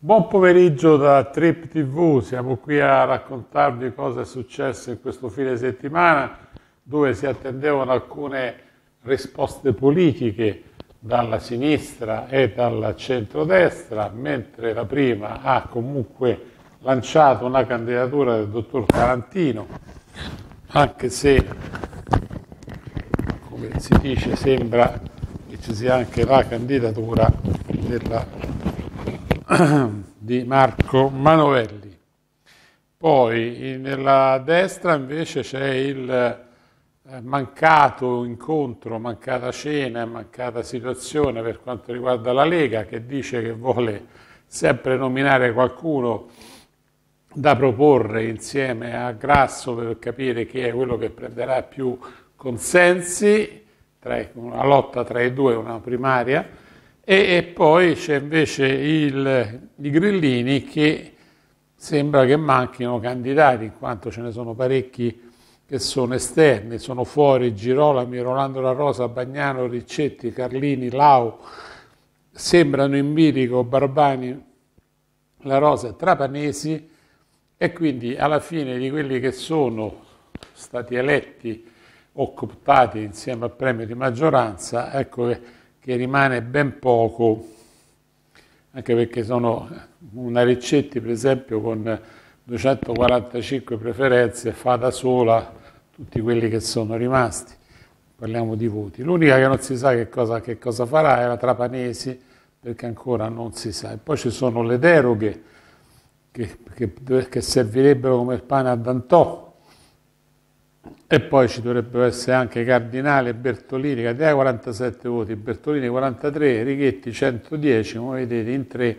Buon pomeriggio da Trip TV, siamo qui a raccontarvi cosa è successo in questo fine settimana dove si attendevano alcune risposte politiche dalla sinistra e dalla centrodestra, mentre la prima ha comunque lanciato una candidatura del dottor Tarantino, anche se, come si dice, sembra che ci sia anche la candidatura della di Marco Manovelli. Poi nella destra invece c'è il eh, mancato incontro, mancata cena, mancata situazione per quanto riguarda la Lega che dice che vuole sempre nominare qualcuno da proporre insieme a Grasso per capire chi è quello che prenderà più consensi, una lotta tra i due, una primaria, e, e poi c'è invece il, i grillini che sembra che manchino candidati, in quanto ce ne sono parecchi che sono esterni, sono fuori Girolami, Rolando La Rosa, Bagnano, Riccetti, Carlini, Lau, sembrano in bilico Barbani, La Rosa e Trapanesi e quindi alla fine di quelli che sono stati eletti o cooptati insieme al premio di maggioranza, ecco che che rimane ben poco, anche perché sono una Riccetti per esempio con 245 preferenze fa da sola tutti quelli che sono rimasti, parliamo di voti. L'unica che non si sa che cosa, che cosa farà è la Trapanesi, perché ancora non si sa. E poi ci sono le deroghe che, che, che servirebbero come pane a Dantò, e poi ci dovrebbero essere anche Cardinale Bertolini, Cardinale 47 voti, Bertolini 43, Righetti 110, come vedete in tre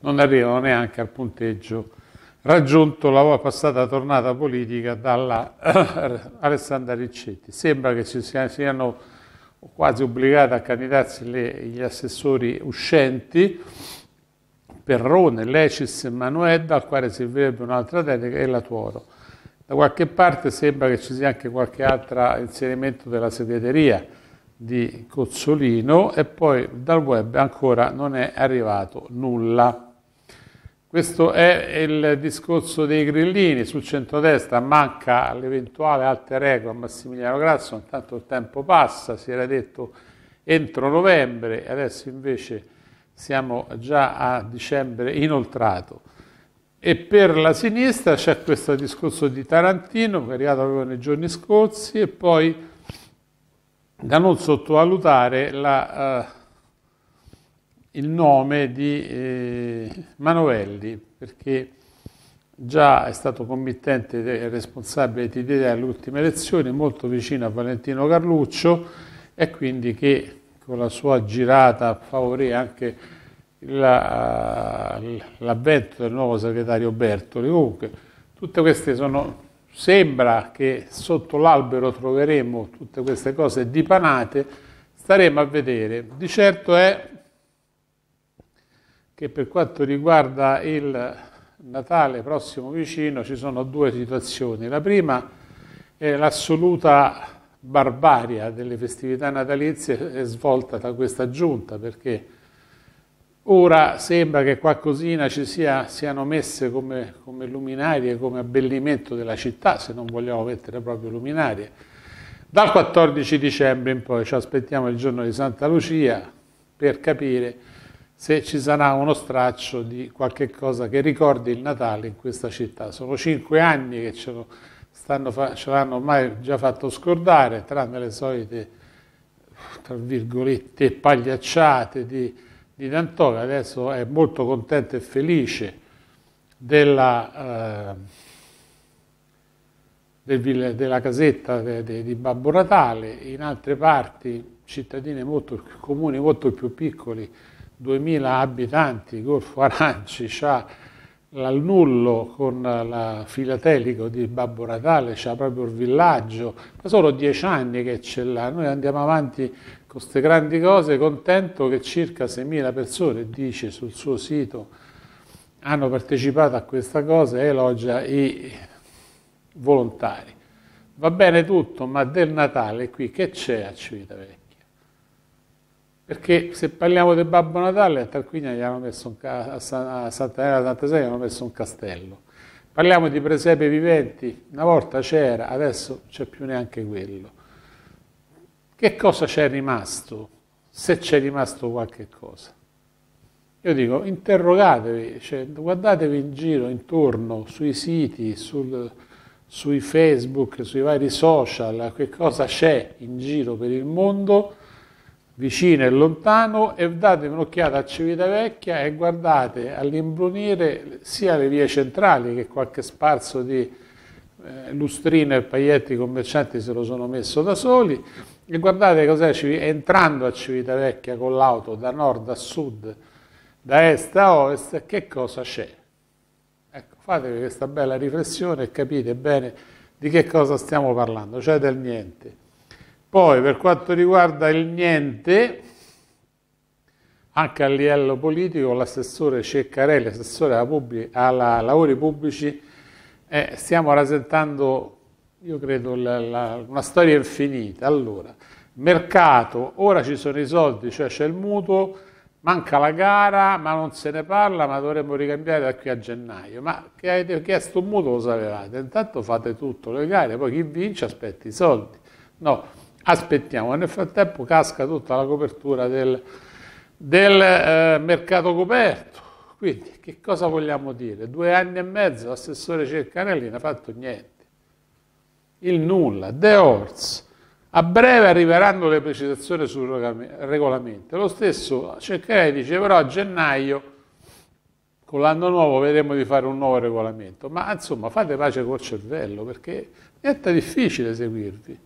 non arrivano neanche al punteggio raggiunto la passata tornata politica dalla eh, Alessandra Riccetti. Sembra che ci siano quasi obbligati a candidarsi le, gli assessori uscenti, Perrone, Lecis e Manuedda, al quale servirebbe un'altra tecnica, e la Tuoro. Da qualche parte sembra che ci sia anche qualche altro inserimento della segreteria di Cozzolino e poi dal web ancora non è arrivato nulla. Questo è il discorso dei grillini, sul centrodestra manca l'eventuale alter ego a Massimiliano Grasso, intanto il tempo passa, si era detto entro novembre, adesso invece siamo già a dicembre inoltrato. E per la sinistra c'è questo discorso di Tarantino, che è arrivato proprio nei giorni scorsi, e poi da non sottovalutare la, uh, il nome di eh, Manovelli, perché già è stato committente e responsabile di TDD alle ultime elezioni, molto vicino a Valentino Carluccio, e quindi che con la sua girata a favore anche l'avvento del nuovo segretario Bertoli. Comunque, tutte queste sono, sembra che sotto l'albero troveremo tutte queste cose dipanate, staremo a vedere. Di certo è che per quanto riguarda il Natale prossimo vicino ci sono due situazioni. La prima è l'assoluta barbaria delle festività natalizie svolta da questa giunta, perché Ora sembra che qualcosina ci sia, siano messe come, come luminarie, come abbellimento della città, se non vogliamo mettere proprio luminarie. Dal 14 dicembre in poi ci aspettiamo il giorno di Santa Lucia per capire se ci sarà uno straccio di qualche cosa che ricordi il Natale in questa città. Sono cinque anni che ce lo stanno, ce l'hanno mai già fatto scordare, tranne le solite, tra virgolette, pagliacciate di Tantoga adesso è molto contento e felice della, eh, del, della casetta de, de, di Babbo Natale, in altre parti cittadini molto, comuni molto più piccoli, 2000 abitanti, Golfo Aranci, c'ha l'annullo con la filatelico di Babbo Natale, c'ha proprio il villaggio, ma sono dieci anni che ce l'ha, noi andiamo avanti con queste grandi cose, contento che circa 6.000 persone, dice sul suo sito, hanno partecipato a questa cosa e elogia i volontari. Va bene tutto, ma del Natale qui che c'è a Civitavecchia? Perché se parliamo del Babbo Natale, a Tarquinia gli hanno messo un ca- a Sant'Anna Santasei gli hanno messo un castello. Parliamo di presepe viventi, una volta c'era, adesso c'è più neanche quello che cosa c'è rimasto? Se c'è rimasto qualche cosa. Io dico, interrogatevi, cioè, guardatevi in giro, intorno, sui siti, sul, sui Facebook, sui vari social, che cosa c'è in giro per il mondo, vicino e lontano, e datevi un'occhiata a Civitavecchia e guardate all'imbrunire sia le vie centrali che qualche sparso di eh, lustrine e paglietti commercianti se lo sono messo da soli, e guardate cos'è, entrando a Civitavecchia con l'auto da nord a sud, da est a ovest, che cosa c'è? Ecco, fatevi questa bella riflessione e capite bene di che cosa stiamo parlando, cioè del niente. Poi per quanto riguarda il niente, anche a livello politico, l'assessore Ceccarelli, assessore alla pubblica, alla lavori pubblici, eh, stiamo rasentando io credo, la, la, una storia infinita. Allora, mercato, ora ci sono i soldi, cioè c'è il mutuo, manca la gara, ma non se ne parla, ma dovremmo ricambiare da qui a gennaio. Ma che avete chiesto un mutuo lo sapevate, intanto fate tutto, le gare, poi chi vince aspetta i soldi. No, aspettiamo, nel frattempo casca tutta la copertura del, del eh, mercato coperto. Quindi che cosa vogliamo dire? Due anni e mezzo l'assessore Cercanelli non ha fatto niente il nulla, the horse. A breve arriveranno le precisazioni sul regolamento. Lo stesso Ceccarelli dice però a gennaio, con l'anno nuovo, vedremo di fare un nuovo regolamento. Ma insomma, fate pace col cervello perché diventa difficile seguirvi.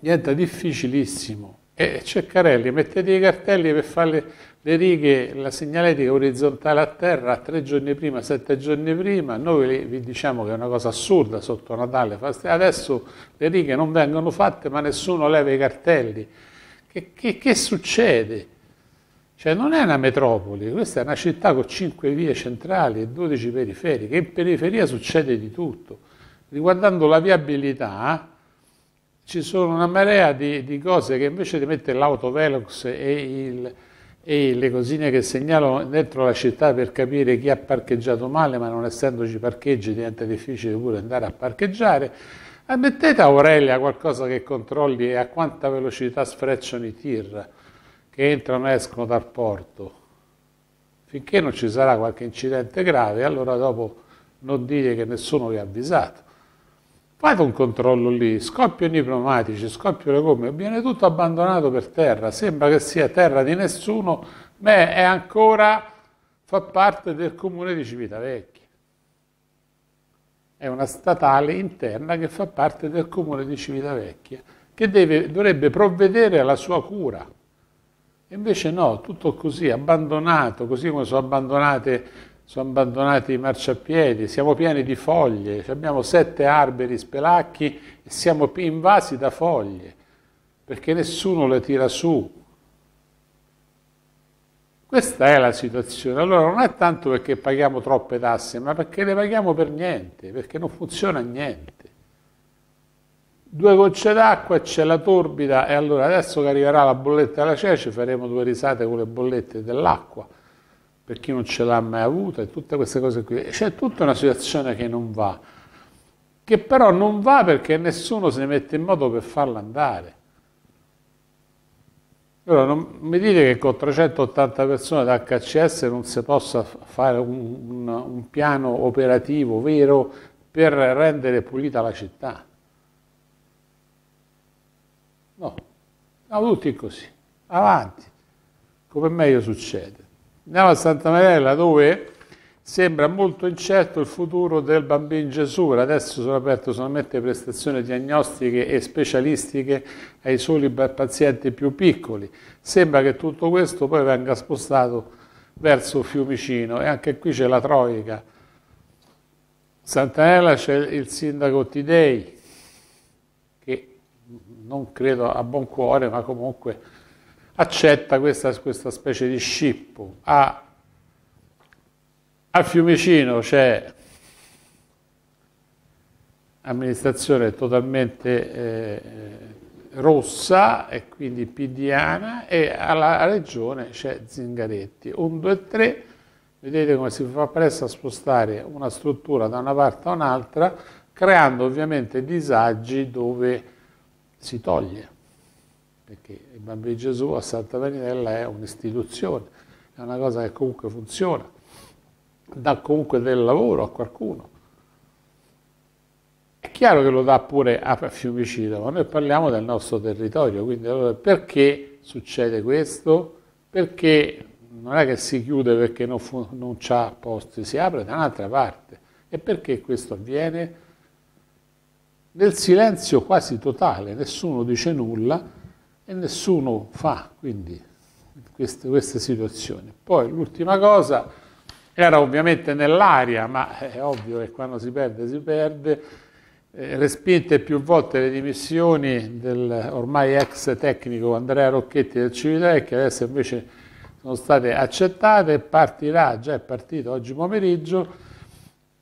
Diventa difficilissimo. E Ceccarelli, mettete i cartelli per farle le righe, la segnaletica orizzontale a terra tre giorni prima, sette giorni prima, noi vi diciamo che è una cosa assurda sotto Natale, adesso le righe non vengono fatte ma nessuno leva i cartelli. Che, che, che succede? Cioè non è una metropoli, questa è una città con cinque vie centrali e 12 periferiche, in periferia succede di tutto. Riguardando la viabilità, ci sono una marea di, di cose che invece di mettere l'autovelox e il e le cosine che segnalano dentro la città per capire chi ha parcheggiato male, ma non essendoci parcheggi diventa difficile pure andare a parcheggiare. Ammettete Aurelia qualcosa che controlli e a quanta velocità sfrecciano i tir che entrano e escono dal porto. Finché non ci sarà qualche incidente grave, allora dopo non dire che nessuno vi ha avvisato. Fate un controllo lì, scoppiano i pneumatici, scoppiano le gomme, viene tutto abbandonato per terra, sembra che sia terra di nessuno, ma è ancora, fa parte del comune di Civitavecchia. È una statale interna che fa parte del comune di Civitavecchia, che deve, dovrebbe provvedere alla sua cura. Invece no, tutto così, abbandonato, così come sono abbandonate sono abbandonati i marciapiedi, siamo pieni di foglie, abbiamo sette alberi spelacchi e siamo invasi da foglie, perché nessuno le tira su. Questa è la situazione. Allora non è tanto perché paghiamo troppe tasse, ma perché le paghiamo per niente, perché non funziona niente. Due gocce d'acqua, c'è la torbida e allora adesso che arriverà la bolletta della cece faremo due risate con le bollette dell'acqua per chi non ce l'ha mai avuta e tutte queste cose qui. C'è tutta una situazione che non va, che però non va perché nessuno se ne mette in modo per farla andare. Allora, non mi dite che con 380 persone da HCS non si possa fare un, un, un piano operativo vero per rendere pulita la città. No, siamo tutti così, avanti, come meglio succede. Andiamo a Santa Marella dove sembra molto incerto il futuro del bambino Gesù. Adesso sono aperte solamente prestazioni diagnostiche e specialistiche ai soli pazienti più piccoli. Sembra che tutto questo poi venga spostato verso Fiumicino e anche qui c'è la Troica. Santa Santanella c'è il sindaco Tidei, che non credo a buon cuore, ma comunque accetta questa, questa specie di scippo. A, a Fiumicino c'è amministrazione totalmente eh, rossa e quindi pidiana e alla regione c'è Zingaretti. 1, 2, 3, vedete come si fa presto a spostare una struttura da una parte a un'altra, creando ovviamente disagi dove si toglie perché il bambino Gesù a Santa Marinella è un'istituzione, è una cosa che comunque funziona, dà comunque del lavoro a qualcuno. È chiaro che lo dà pure a Fiumicino, ma noi parliamo del nostro territorio, quindi allora perché succede questo? Perché non è che si chiude perché non, non c'ha posti, si apre da un'altra parte. E perché questo avviene? Nel silenzio quasi totale, nessuno dice nulla, e nessuno fa quindi queste, queste situazioni. Poi l'ultima cosa era ovviamente nell'aria, ma è ovvio che quando si perde si perde, eh, respinte più volte le dimissioni del ormai ex tecnico Andrea Rocchetti del Civitale, che adesso invece sono state accettate partirà, già è partito oggi pomeriggio,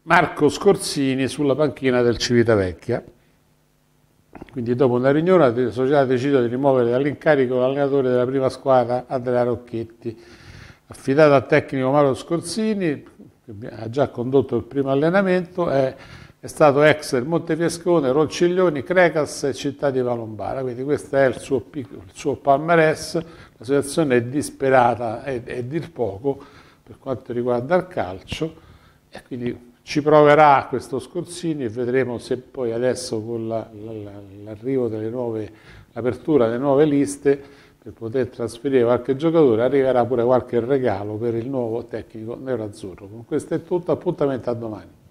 Marco Scorsini sulla panchina del Civitavecchia. Quindi dopo una riunione la società ha deciso di rimuovere dall'incarico l'allenatore della prima squadra Andrea Rocchetti, affidato al tecnico Mauro Scorsini che ha già condotto il primo allenamento, è, è stato ex del Montefiascone, Ronciglioni, Crecas e Città di Palombara, quindi questo è il suo, piccolo, il suo palmarès, la situazione è disperata e dir poco per quanto riguarda il calcio e quindi ci proverà questo Scorsini e vedremo se poi adesso con l'arrivo la, la, l'apertura delle nuove liste per poter trasferire qualche giocatore arriverà pure qualche regalo per il nuovo tecnico nero azzurro. Con questo è tutto, appuntamento a domani.